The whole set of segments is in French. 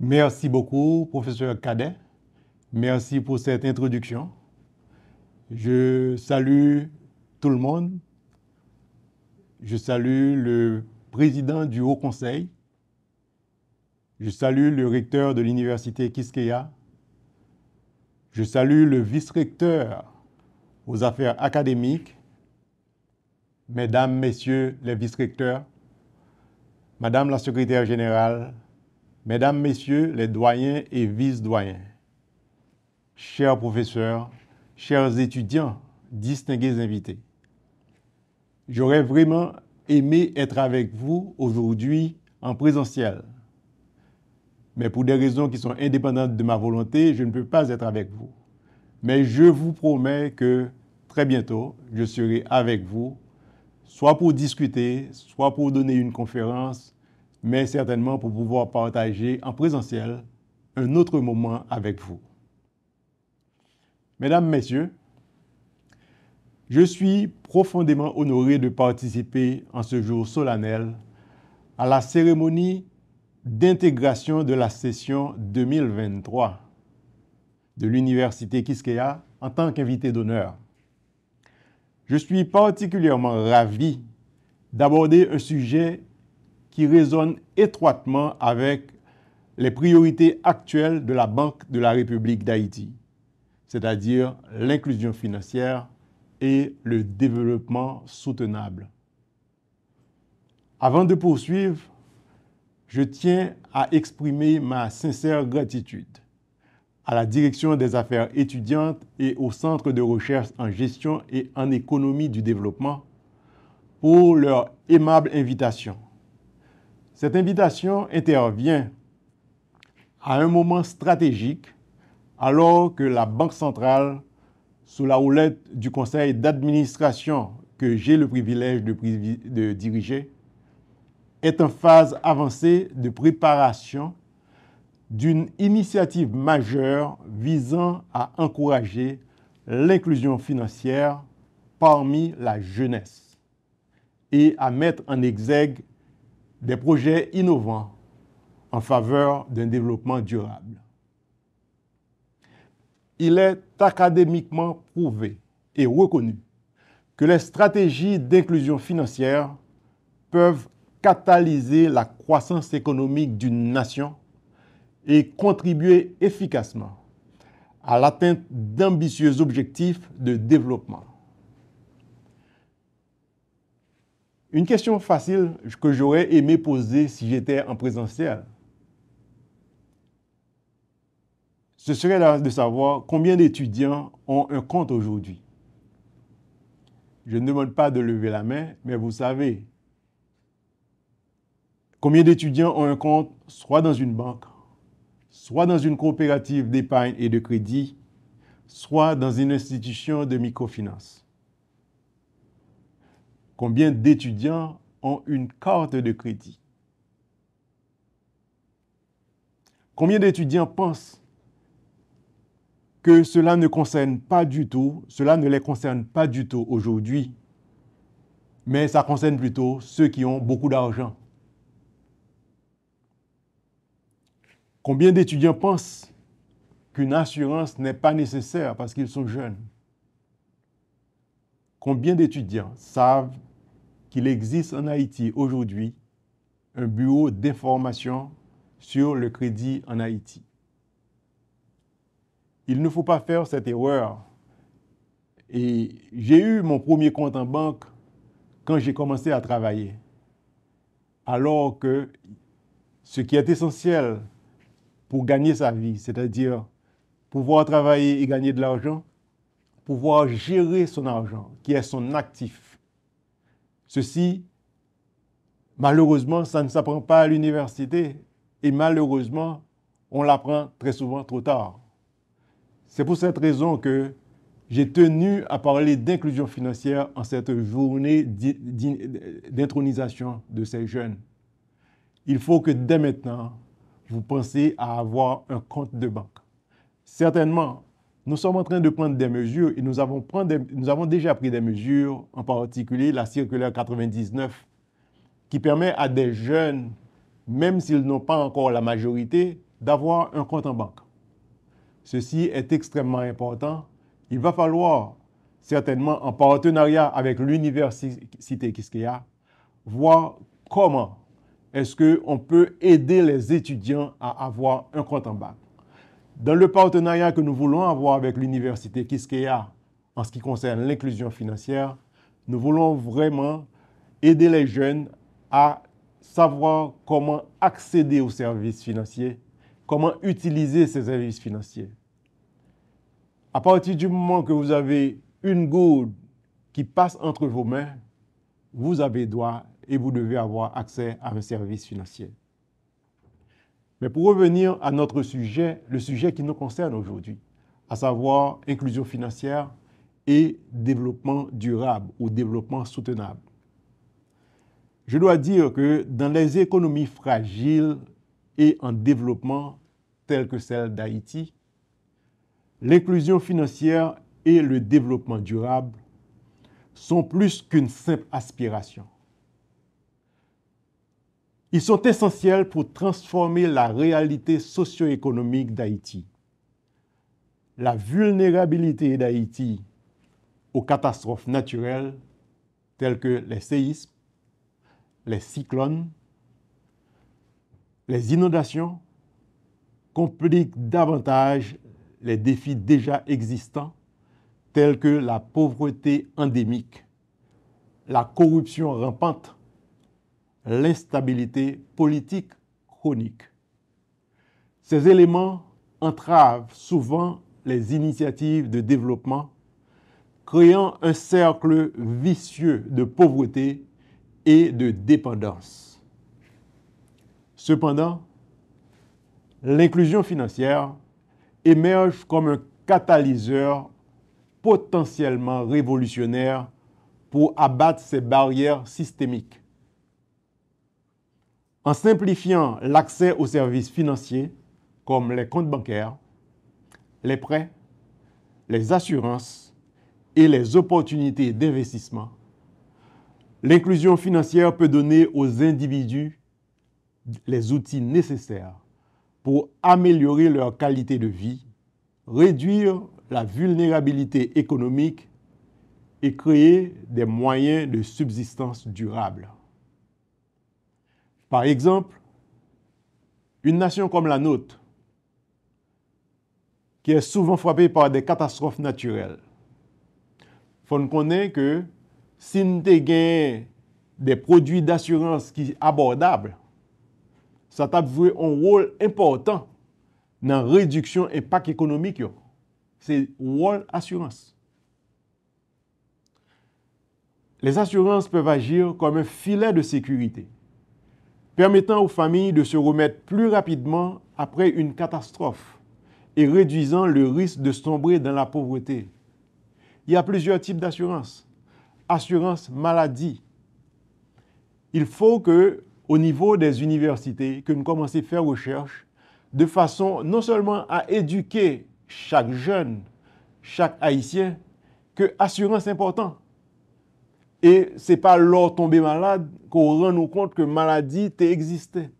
Merci beaucoup, professeur Cadet. Merci pour cette introduction. Je salue tout le monde. Je salue le président du Haut Conseil. Je salue le recteur de l'université Kiskeya. Je salue le vice-recteur aux affaires académiques. Mesdames, Messieurs les vice-recteurs, Madame la secrétaire générale Mesdames, Messieurs les doyens et vice-doyens, chers professeurs, chers étudiants, distingués invités, j'aurais vraiment aimé être avec vous aujourd'hui en présentiel. Mais pour des raisons qui sont indépendantes de ma volonté, je ne peux pas être avec vous. Mais je vous promets que très bientôt, je serai avec vous, soit pour discuter, soit pour donner une conférence, mais certainement pour pouvoir partager en présentiel un autre moment avec vous. Mesdames, Messieurs, je suis profondément honoré de participer en ce jour solennel à la cérémonie d'intégration de la session 2023 de l'Université Kiskeya en tant qu'invité d'honneur. Je suis particulièrement ravi d'aborder un sujet qui résonne étroitement avec les priorités actuelles de la Banque de la République d'Haïti, c'est-à-dire l'inclusion financière et le développement soutenable. Avant de poursuivre, je tiens à exprimer ma sincère gratitude à la direction des affaires étudiantes et au Centre de recherche en gestion et en économie du développement pour leur aimable invitation cette invitation intervient à un moment stratégique alors que la Banque centrale, sous la houlette du conseil d'administration que j'ai le privilège de, diriger, est en phase avancée de préparation d'une initiative majeure visant à encourager l'inclusion financière parmi la jeunesse et à mettre en exergue des projets innovants en faveur d'un développement durable. Il est académiquement prouvé et reconnu que les stratégies d'inclusion financière peuvent catalyser la croissance économique d'une nation et contribuer efficacement à l'atteinte d'ambitieux objectifs de développement. Une question facile que j'aurais aimé poser si j'étais en présentiel, ce serait de savoir combien d'étudiants ont un compte aujourd'hui. Je ne demande pas de lever la main, mais vous savez, combien d'étudiants ont un compte soit dans une banque, soit dans une coopérative d'épargne et de crédit, soit dans une institution de microfinance. Combien d'étudiants ont une carte de crédit Combien d'étudiants pensent que cela ne concerne pas du tout, cela ne les concerne pas du tout aujourd'hui, mais ça concerne plutôt ceux qui ont beaucoup d'argent. Combien d'étudiants pensent qu'une assurance n'est pas nécessaire parce qu'ils sont jeunes Combien d'étudiants savent il existe en Haïti aujourd'hui un bureau d'information sur le crédit en Haïti. Il ne faut pas faire cette erreur. Et j'ai eu mon premier compte en banque quand j'ai commencé à travailler. Alors que ce qui est essentiel pour gagner sa vie, c'est-à-dire pouvoir travailler et gagner de l'argent, pouvoir gérer son argent, qui est son actif, Ceci, malheureusement, ça ne s'apprend pas à l'université et malheureusement, on l'apprend très souvent trop tard. C'est pour cette raison que j'ai tenu à parler d'inclusion financière en cette journée d'intronisation de ces jeunes. Il faut que dès maintenant, vous pensez à avoir un compte de banque. Certainement, nous sommes en train de prendre des mesures et nous avons, déjà pris des mesures, en particulier la circulaire 99, qui permet à des jeunes, même s'ils n'ont pas encore la majorité, d'avoir un compte en banque. Ceci est extrêmement important. Il va falloir certainement, en partenariat avec l'université Kiskeya, voir comment est-ce qu'on peut aider les étudiants à avoir un compte en banque. Dans le partenariat que nous voulons avoir avec l'université Kiskeya en ce qui concerne l'inclusion financière, nous voulons vraiment aider les jeunes à savoir comment accéder aux services financiers, comment utiliser ces services financiers. À partir du moment que vous avez une gourde qui passe entre vos mains, vous avez droit et vous devez avoir accès à un service financier. Mais pour revenir à notre sujet, le sujet qui nous concerne aujourd'hui, à savoir inclusion financière et développement durable ou développement soutenable. Je dois dire que dans les économies fragiles et en développement telles que celle d'Haïti, l'inclusion financière et le développement durable sont plus qu'une simple aspiration. Ils sont essentiels pour transformer la réalité socio-économique d'Haïti. La vulnérabilité d'Haïti aux catastrophes naturelles telles que les séismes, les cyclones, les inondations compliquent davantage les défis déjà existants tels que la pauvreté endémique, la corruption rampante l'instabilité politique chronique. Ces éléments entravent souvent les initiatives de développement, créant un cercle vicieux de pauvreté et de dépendance. Cependant, l'inclusion financière émerge comme un catalyseur potentiellement révolutionnaire pour abattre ces barrières systémiques en simplifiant l'accès aux services financiers comme les comptes bancaires, les prêts, les assurances et les opportunités d'investissement. L'inclusion financière peut donner aux individus les outils nécessaires pour améliorer leur qualité de vie, réduire la vulnérabilité économique et créer des moyens de subsistance durables. Par exemple, une nation kom la note ki e souvan fwabé par de katastrof naturel. Fon konen ke sin te gen de prodouy d'assurans ki abordable, sa tab vwe an wol important nan reduksyon epak ekonomik yo. Se wol assurans. Les assurans pev agir kom un filet de sekurite. permettant aux familles de se remettre plus rapidement après une catastrophe et réduisant le risque de sombrer dans la pauvreté. Il y a plusieurs types d'assurance. Assurance maladie. Il faut que, au niveau des universités, que nous commencions à faire recherche de façon non seulement à éduquer chaque jeune, chaque haïtien, que assurance est importante et c'est pas lors tomber malade qu'on rend nous compte que maladie existait.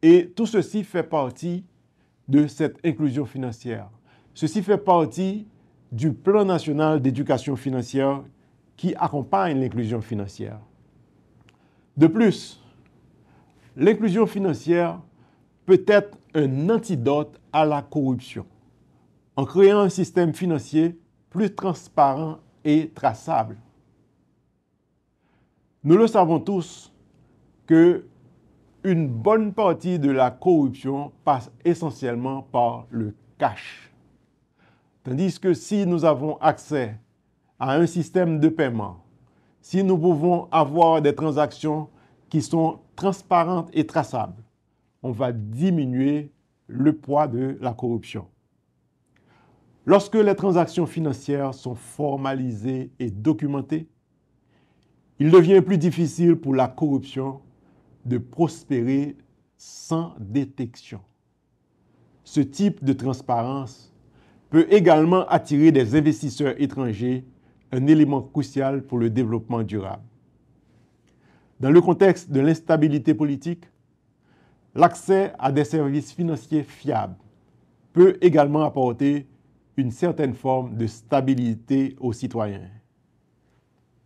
Et tout ceci fait partie de cette inclusion financière. Ceci fait partie du plan national d'éducation financière qui accompagne l'inclusion financière. De plus, l'inclusion financière peut être un antidote à la corruption en créant un système financier plus transparent et traçable. Nous le savons tous que une bonne partie de la corruption passe essentiellement par le cash. Tandis que si nous avons accès à un système de paiement, si nous pouvons avoir des transactions qui sont transparentes et traçables, on va diminuer le poids de la corruption. Lorsque les transactions financières sont formalisées et documentées, il devient plus difficile pour la corruption de prospérer sans détection. Ce type de transparence peut également attirer des investisseurs étrangers, un élément crucial pour le développement durable. Dans le contexte de l'instabilité politique, l'accès à des services financiers fiables peut également apporter une certaine forme de stabilité aux citoyens.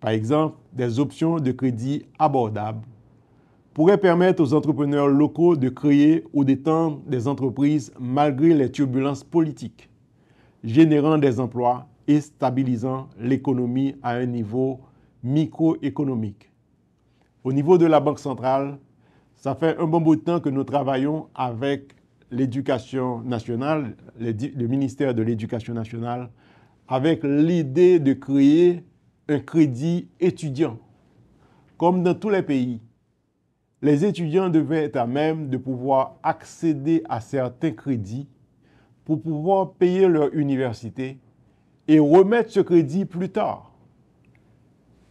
Par exemple, des options de crédit abordables pourraient permettre aux entrepreneurs locaux de créer ou d'étendre des entreprises malgré les turbulences politiques, générant des emplois et stabilisant l'économie à un niveau microéconomique. Au niveau de la Banque centrale, ça fait un bon bout de temps que nous travaillons avec l'éducation nationale, le ministère de l'Éducation nationale, avec l'idée de créer un crédit étudiant. Comme dans tous les pays, les étudiants devaient être à même de pouvoir accéder à certains crédits pour pouvoir payer leur université et remettre ce crédit plus tard.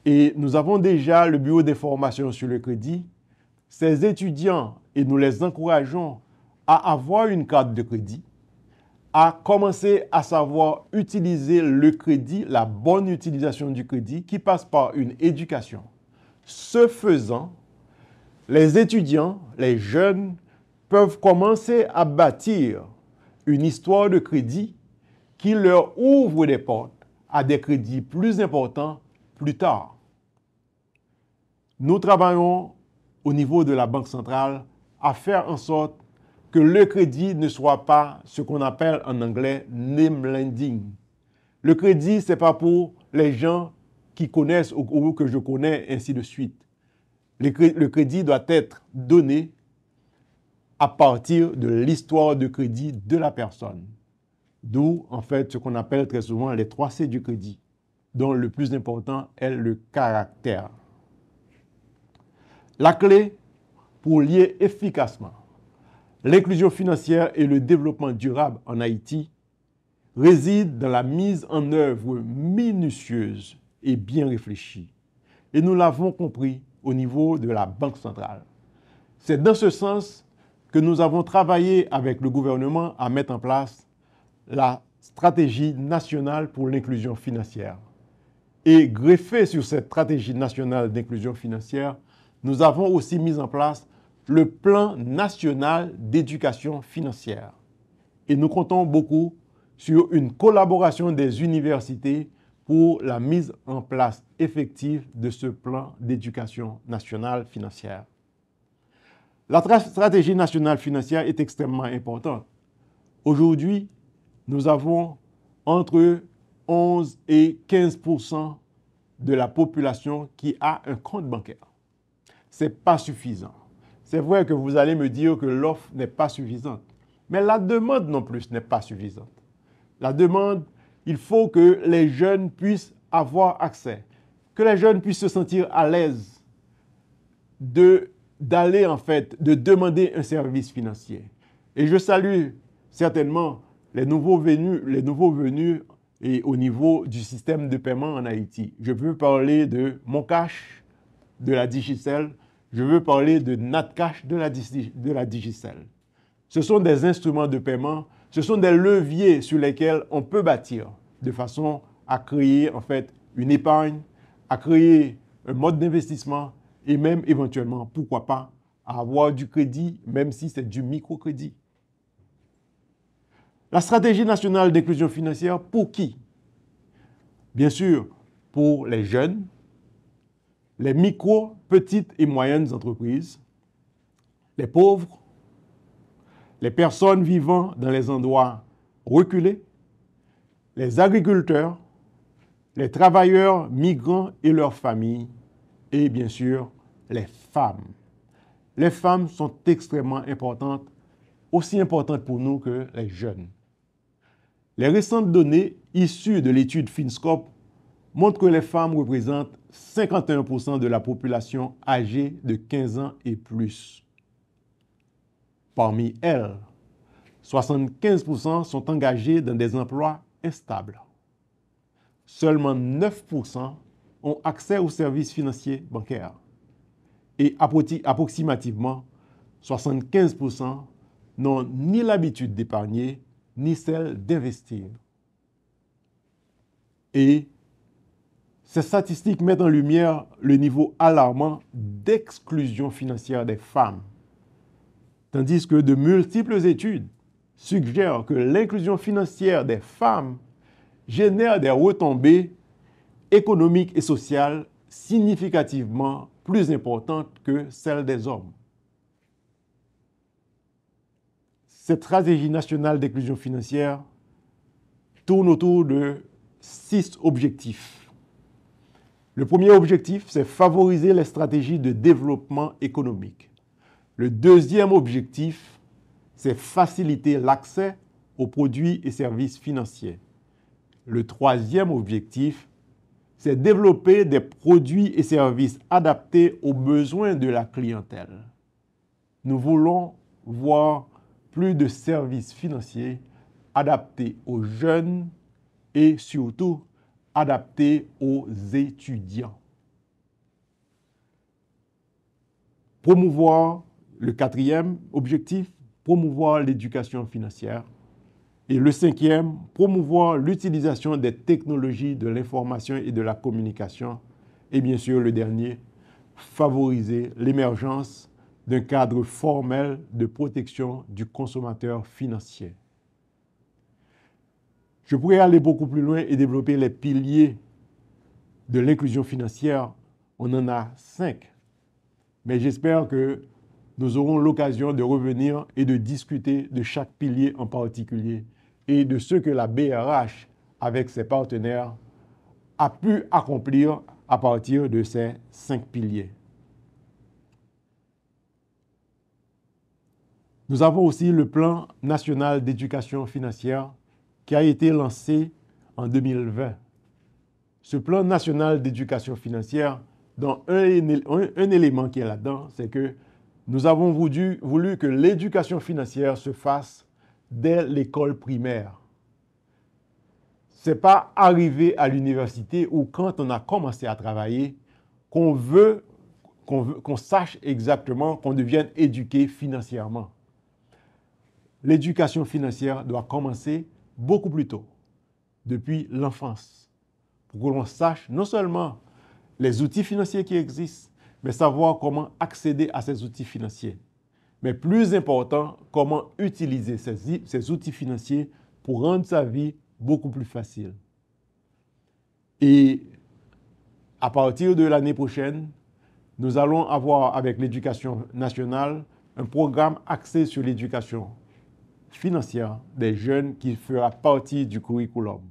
Et nous avons déjà le bureau des formations sur le crédit. Ces étudiants, et nous les encourageons à avoir une carte de crédit, à commencer à savoir utiliser le crédit, la bonne utilisation du crédit qui passe par une éducation. Ce faisant, les étudiants, les jeunes peuvent commencer à bâtir une histoire de crédit qui leur ouvre des portes à des crédits plus importants plus tard. Nous travaillons au niveau de la Banque centrale à faire en sorte que le crédit ne soit pas ce qu'on appelle en anglais name lending. Le crédit, ce n'est pas pour les gens qui connaissent ou, que je connais, ainsi de suite. Le, crédit doit être donné à partir de l'histoire de crédit de la personne. D'où, en fait, ce qu'on appelle très souvent les trois C du crédit, dont le plus important est le caractère. La clé pour lier efficacement L'inclusion financière et le développement durable en Haïti résident dans la mise en œuvre minutieuse et bien réfléchie. Et nous l'avons compris au niveau de la Banque centrale. C'est dans ce sens que nous avons travaillé avec le gouvernement à mettre en place la stratégie nationale pour l'inclusion financière. Et greffé sur cette stratégie nationale d'inclusion financière, nous avons aussi mis en place le plan national d'éducation financière. Et nous comptons beaucoup sur une collaboration des universités pour la mise en place effective de ce plan d'éducation nationale financière. La stratégie nationale financière est extrêmement importante. Aujourd'hui, nous avons entre 11 et 15 de la population qui a un compte bancaire. Ce n'est pas suffisant. C'est vrai que vous allez me dire que l'offre n'est pas suffisante, mais la demande non plus n'est pas suffisante. La demande, il faut que les jeunes puissent avoir accès, que les jeunes puissent se sentir à l'aise d'aller en fait, de demander un service financier. Et je salue certainement les nouveaux venus, les nouveaux venus et au niveau du système de paiement en Haïti. Je veux parler de mon cash, de la Digicel, je veux parler de Natcash de la, de la Digicel. Ce sont des instruments de paiement, ce sont des leviers sur lesquels on peut bâtir de façon à créer en fait une épargne, à créer un mode d'investissement et même éventuellement, pourquoi pas, à avoir du crédit, même si c'est du microcrédit. La stratégie nationale d'inclusion financière, pour qui Bien sûr, pour les jeunes, les micro, petites et moyennes entreprises, les pauvres, les personnes vivant dans les endroits reculés, les agriculteurs, les travailleurs migrants et leurs familles, et bien sûr les femmes. Les femmes sont extrêmement importantes, aussi importantes pour nous que les jeunes. Les récentes données issues de l'étude FinScope montre que les femmes représentent 51% de la population âgée de 15 ans et plus. Parmi elles, 75% sont engagées dans des emplois instables. Seulement 9% ont accès aux services financiers bancaires. Et approximativement 75% n'ont ni l'habitude d'épargner ni celle d'investir. Et ces statistiques mettent en lumière le niveau alarmant d'exclusion financière des femmes, tandis que de multiples études suggèrent que l'inclusion financière des femmes génère des retombées économiques et sociales significativement plus importantes que celles des hommes. Cette stratégie nationale d'inclusion financière tourne autour de six objectifs le premier objectif, c'est favoriser les stratégies de développement économique. Le deuxième objectif, c'est faciliter l'accès aux produits et services financiers. Le troisième objectif, c'est développer des produits et services adaptés aux besoins de la clientèle. Nous voulons voir plus de services financiers adaptés aux jeunes et surtout adapté aux étudiants. Promouvoir le quatrième objectif, promouvoir l'éducation financière. Et le cinquième, promouvoir l'utilisation des technologies de l'information et de la communication. Et bien sûr, le dernier, favoriser l'émergence d'un cadre formel de protection du consommateur financier. Je pourrais aller beaucoup plus loin et développer les piliers de l'inclusion financière. On en a cinq. Mais j'espère que nous aurons l'occasion de revenir et de discuter de chaque pilier en particulier et de ce que la BRH, avec ses partenaires, a pu accomplir à partir de ces cinq piliers. Nous avons aussi le plan national d'éducation financière qui a été lancé en 2020. Ce plan national d'éducation financière, dans un, élément qui est là-dedans, c'est que nous avons voulu, voulu que l'éducation financière se fasse dès l'école primaire. Ce n'est pas arrivé à l'université ou quand on a commencé à travailler qu'on veut qu'on sache exactement qu'on devienne éduqué financièrement. L'éducation financière doit commencer beaucoup plus tôt, depuis l'enfance, pour que l'on sache non seulement les outils financiers qui existent, mais savoir comment accéder à ces outils financiers. Mais plus important, comment utiliser ces, outils financiers pour rendre sa vie beaucoup plus facile. Et à partir de l'année prochaine, nous allons avoir avec l'éducation nationale un programme axé sur l'éducation financière des jeunes qui fera partie du curriculum.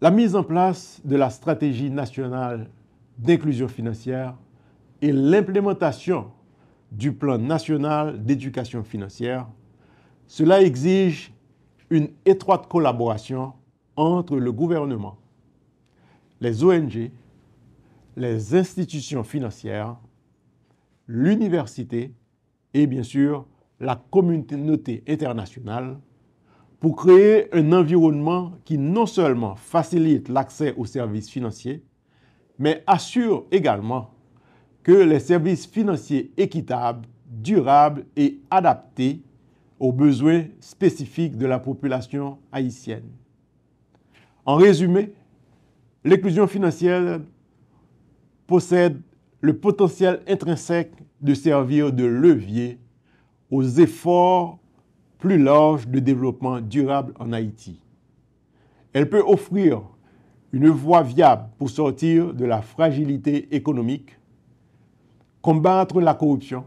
La mise en place de la stratégie nationale d'inclusion financière et l'implémentation du plan national d'éducation financière, cela exige une étroite collaboration entre le gouvernement, les ONG, les institutions financières, l'université et bien sûr la communauté internationale pour créer un environnement qui non seulement facilite l'accès aux services financiers, mais assure également que les services financiers équitables, durables et adaptés aux besoins spécifiques de la population haïtienne. En résumé, l'inclusion financière possède le potentiel intrinsèque de servir de levier aux efforts plus larges de développement durable en Haïti. Elle peut offrir une voie viable pour sortir de la fragilité économique, combattre la corruption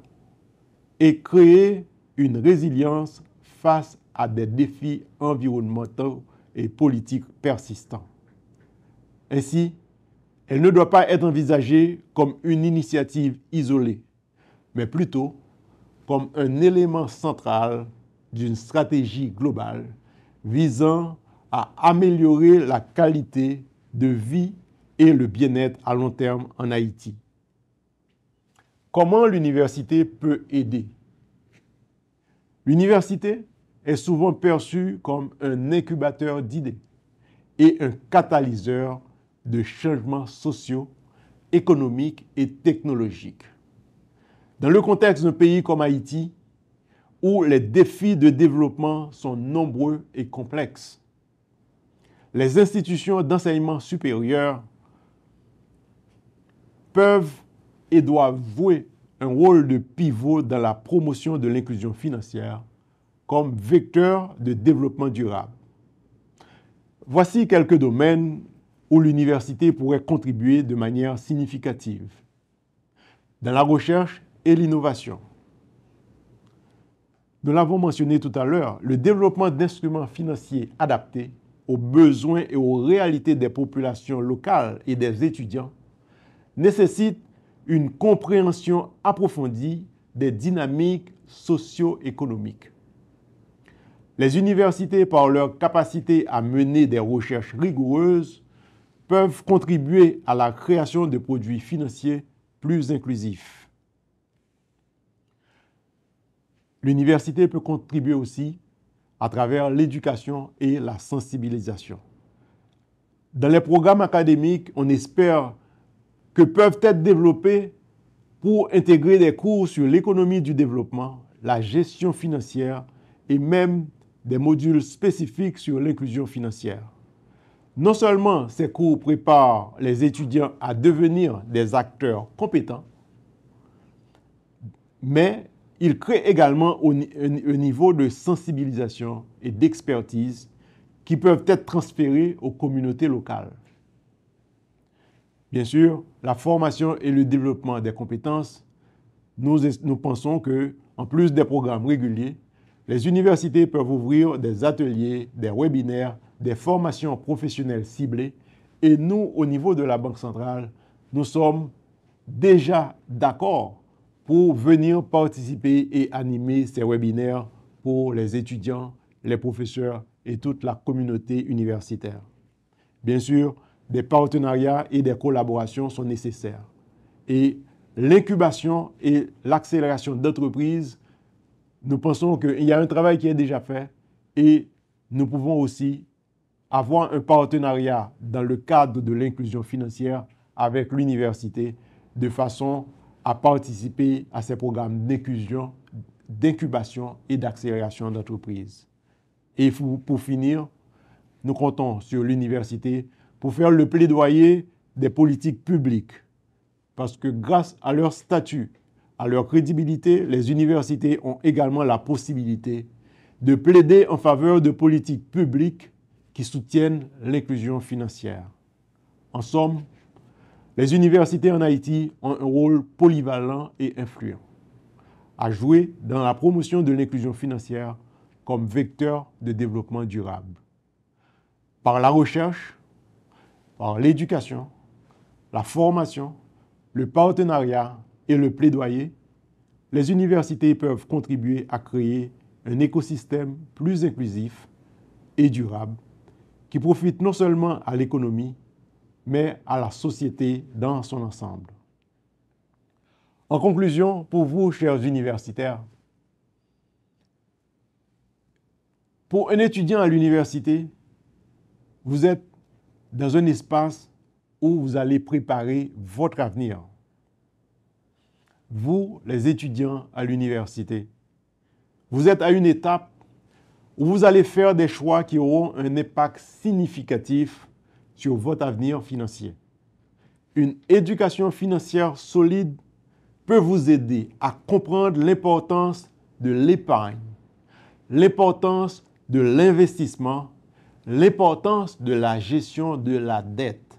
et créer une résilience face à des défis environnementaux et politiques persistants. Ainsi, elle ne doit pas être envisagée comme une initiative isolée, mais plutôt comme un élément central d'une stratégie globale visant à améliorer la qualité de vie et le bien-être à long terme en Haïti. Comment l'université peut aider L'université est souvent perçue comme un incubateur d'idées et un catalyseur de changements sociaux, économiques et technologiques. Dans le contexte d'un pays comme Haïti, où les défis de développement sont nombreux et complexes, les institutions d'enseignement supérieur peuvent et doivent jouer un rôle de pivot dans la promotion de l'inclusion financière comme vecteur de développement durable. Voici quelques domaines où l'université pourrait contribuer de manière significative. Dans la recherche et l'innovation. Nous l'avons mentionné tout à l'heure, le développement d'instruments financiers adaptés aux besoins et aux réalités des populations locales et des étudiants nécessite une compréhension approfondie des dynamiques socio-économiques. Les universités, par leur capacité à mener des recherches rigoureuses, peuvent contribuer à la création de produits financiers plus inclusifs. L'université peut contribuer aussi à travers l'éducation et la sensibilisation. Dans les programmes académiques, on espère que peuvent être développés pour intégrer des cours sur l'économie du développement, la gestion financière et même des modules spécifiques sur l'inclusion financière. Non seulement ces cours préparent les étudiants à devenir des acteurs compétents, mais ils créent également un, niveau de sensibilisation et d'expertise qui peuvent être transférés aux communautés locales. Bien sûr, la formation et le développement des compétences, nous, pensons que, en plus des programmes réguliers, les universités peuvent ouvrir des ateliers, des webinaires des formations professionnelles ciblées. Et nous, au niveau de la Banque centrale, nous sommes déjà d'accord pour venir participer et animer ces webinaires pour les étudiants, les professeurs et toute la communauté universitaire. Bien sûr, des partenariats et des collaborations sont nécessaires. Et l'incubation et l'accélération d'entreprises, nous pensons qu'il y a un travail qui est déjà fait et nous pouvons aussi avoir un partenariat dans le cadre de l'inclusion financière avec l'université de façon à participer à ces programmes d'inclusion, d'incubation et d'accélération d'entreprises. Et pour finir, nous comptons sur l'université pour faire le plaidoyer des politiques publiques. Parce que grâce à leur statut, à leur crédibilité, les universités ont également la possibilité de plaider en faveur de politiques publiques qui soutiennent l'inclusion financière. En somme, les universités en Haïti ont un rôle polyvalent et influent à jouer dans la promotion de l'inclusion financière comme vecteur de développement durable. Par la recherche, par l'éducation, la formation, le partenariat et le plaidoyer, les universités peuvent contribuer à créer un écosystème plus inclusif et durable qui profite non seulement à l'économie, mais à la société dans son ensemble. En conclusion, pour vous, chers universitaires, pour un étudiant à l'université, vous êtes dans un espace où vous allez préparer votre avenir. Vous, les étudiants à l'université, vous êtes à une étape vous allez faire des choix qui auront un impact significatif sur votre avenir financier. Une éducation financière solide peut vous aider à comprendre l'importance de l'épargne, l'importance de l'investissement, l'importance de la gestion de la dette,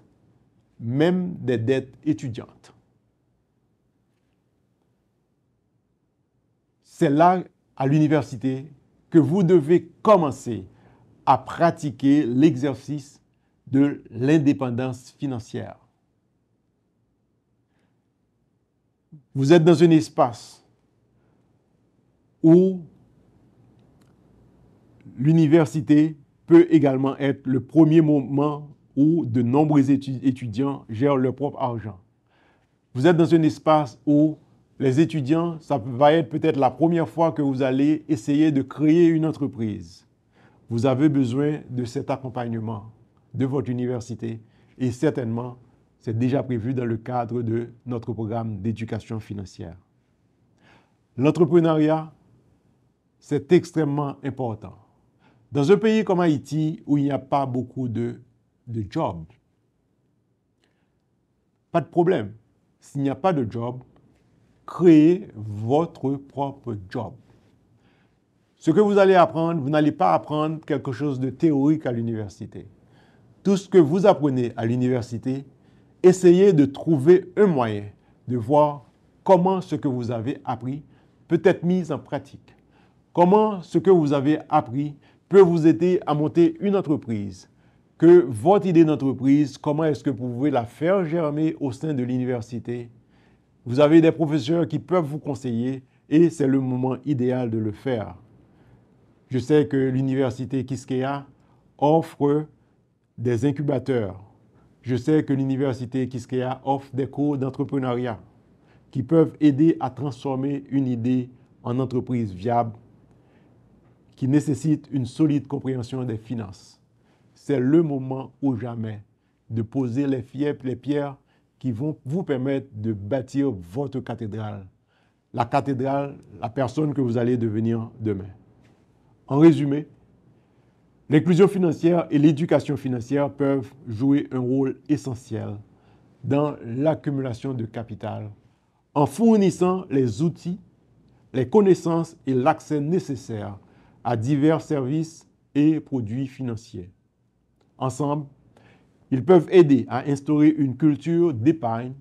même des dettes étudiantes. C'est là, à l'université, que vous devez commencer à pratiquer l'exercice de l'indépendance financière. Vous êtes dans un espace où l'université peut également être le premier moment où de nombreux étudiants gèrent leur propre argent. Vous êtes dans un espace où les étudiants, ça va être peut-être la première fois que vous allez essayer de créer une entreprise. Vous avez besoin de cet accompagnement de votre université et certainement, c'est déjà prévu dans le cadre de notre programme d'éducation financière. L'entrepreneuriat, c'est extrêmement important. Dans un pays comme Haïti, où il n'y a pas beaucoup de, jobs, pas de problème. S'il n'y a pas de jobs, créer votre propre job. Ce que vous allez apprendre, vous n'allez pas apprendre quelque chose de théorique à l'université. Tout ce que vous apprenez à l'université, essayez de trouver un moyen de voir comment ce que vous avez appris peut être mis en pratique. Comment ce que vous avez appris peut vous aider à monter une entreprise. Que votre idée d'entreprise, comment est-ce que vous pouvez la faire germer au sein de l'université vous avez des professeurs qui peuvent vous conseiller et c'est le moment idéal de le faire. Je sais que l'université Kiskeya offre des incubateurs. Je sais que l'université Kiskeya offre des cours d'entrepreneuriat qui peuvent aider à transformer une idée en entreprise viable qui nécessite une solide compréhension des finances. C'est le moment ou jamais de poser les, les pierres qui vont vous permettre de bâtir votre cathédrale. La cathédrale, la personne que vous allez devenir demain. En résumé, l'inclusion financière et l'éducation financière peuvent jouer un rôle essentiel dans l'accumulation de capital en fournissant les outils, les connaissances et l'accès nécessaire à divers services et produits financiers. Ensemble, ils peuvent aider à instaurer une culture d'épargne,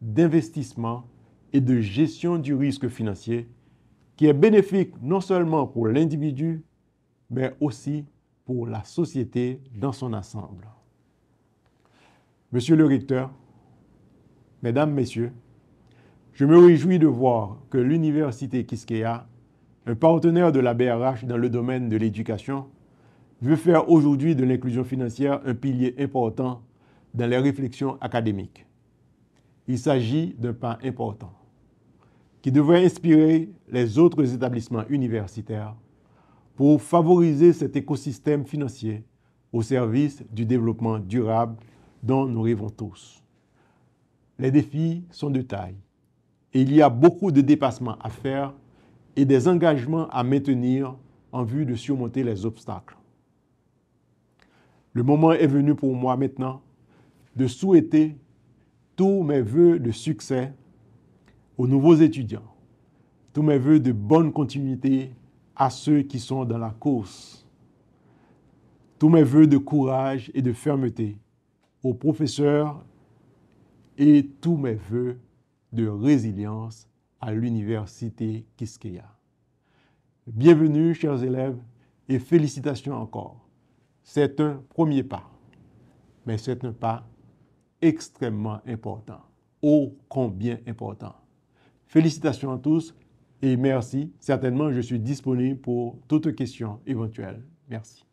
d'investissement et de gestion du risque financier qui est bénéfique non seulement pour l'individu, mais aussi pour la société dans son ensemble. Monsieur le recteur, mesdames, messieurs, je me réjouis de voir que l'Université Kiskeya, un partenaire de la BRH dans le domaine de l'éducation, veux faire aujourd'hui de l'inclusion financière un pilier important dans les réflexions académiques. Il s'agit d'un pas important qui devrait inspirer les autres établissements universitaires pour favoriser cet écosystème financier au service du développement durable dont nous rêvons tous. Les défis sont de taille et il y a beaucoup de dépassements à faire et des engagements à maintenir en vue de surmonter les obstacles. Le moment est venu pour moi maintenant de souhaiter tous mes voeux de succès aux nouveaux étudiants, tous mes voeux de bonne continuité à ceux qui sont dans la course, tous mes voeux de courage et de fermeté aux professeurs et tous mes voeux de résilience à l'université Kiskeya. Bienvenue, chers élèves, et félicitations encore. C'est un premier pas, mais c'est un pas extrêmement important, ô combien important. Félicitations à tous et merci. Certainement, je suis disponible pour toute questions éventuelle. Merci.